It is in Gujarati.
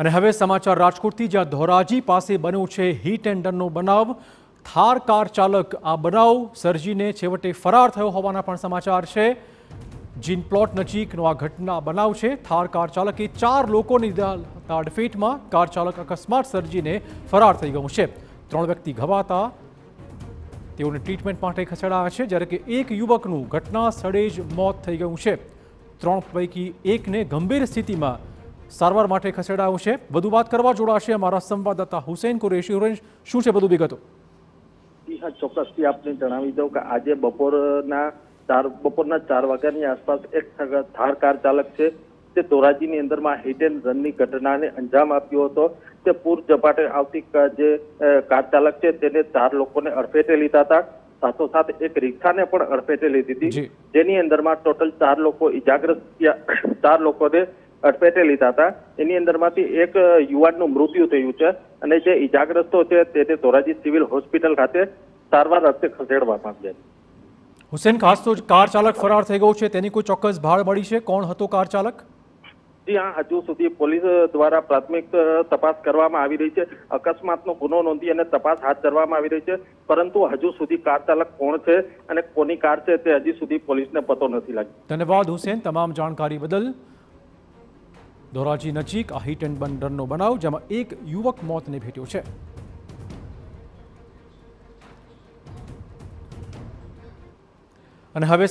અને હવે સમાચાર રાજકોટથી જ્યાં ધોરાજી પાસે બન્યો છે હીટ એન્ડરનો બનાવ થાર કાર ચાલક આ બનાવ સર્જીને છેવટે ફરાર થયો હોવાના પણ સમાચાર છે જીન પ્લોટ નજીકનો આ ઘટના બનાવ છે થાર કાર ચાલકે ચાર લોકોની તાડફેટમાં કાર ચાલક અકસ્માત સર્જીને ફરાર થઈ ગયું છે ત્રણ વ્યક્તિ ઘવાતા તેઓને ટ્રીટમેન્ટ માટે ખસેડાયા છે જ્યારે કે એક યુવકનું ઘટના સ્થળે જ મોત થઈ ગયું છે ત્રણ પૈકી એકને ગંભીર સ્થિતિમાં સારવાર માટે ખસેડાયું છે વધુ વાત કરવા જોડાશે અમારા સંવાદદાતા હુસેન કુરેશી હુરેન શું છે બધું વિગતો હા ચોક્કસથી આપને જણાવી દઉં કે આજે બપોરના ચાર બપોરના ચાર વાગ્યાની આસપાસ એક થાર કાર ચાલક છે તે ધોરાજીની અંદરમાં હિટ રનની ઘટનાને અંજામ આપ્યો હતો તે પૂર ઝપાટે આવતી જે કાર ચાલક છે તેને ચાર લોકોને અડફેટે લીધા હતા સાથોસાથ એક રિક્ષાને પણ અડફેટે લીધી હતી જેની અંદરમાં ટોટલ ચાર લોકો ઇજાગ્રસ્ત ચાર લોકોને અડફેટે લીધા હતા એની અંદરમાંથી એક યુવાનનું મૃત્યુ થયું છે અને જે ઇજાગ્રસ્તો છે તેને ધોરાજી સિવિલ હોસ્પિટલ ખાતે સારવાર અર્થે ખસેડવામાં આવ્યા હુસેન ખાસ તો કાર ચાલક ફરાર થઈ ગયો છે તેની કોઈ ચોક્કસ ભાળ મળી છે કોણ હતો કાર ચાલક જી હા હજુ સુધી પોલીસ દ્વારા પ્રાથમિક તપાસ કરવામાં આવી રહી છે અકસ્માતનો ગુનો નોંધી અને તપાસ હાથ ધરવામાં આવી રહી છે પરંતુ હજુ સુધી કાર ચાલક કોણ છે અને કોની કાર છે તે હજી સુધી પોલીસને પતો નથી લાગ્યો ધન્યવાદ હુસેન તમામ જાણકારી બદલ ધોરાજી નજીક આ હિટ એન્ડ બન રનનો બનાવ જેમાં એક યુવક મોતને ભેટ્યો છે અને હવે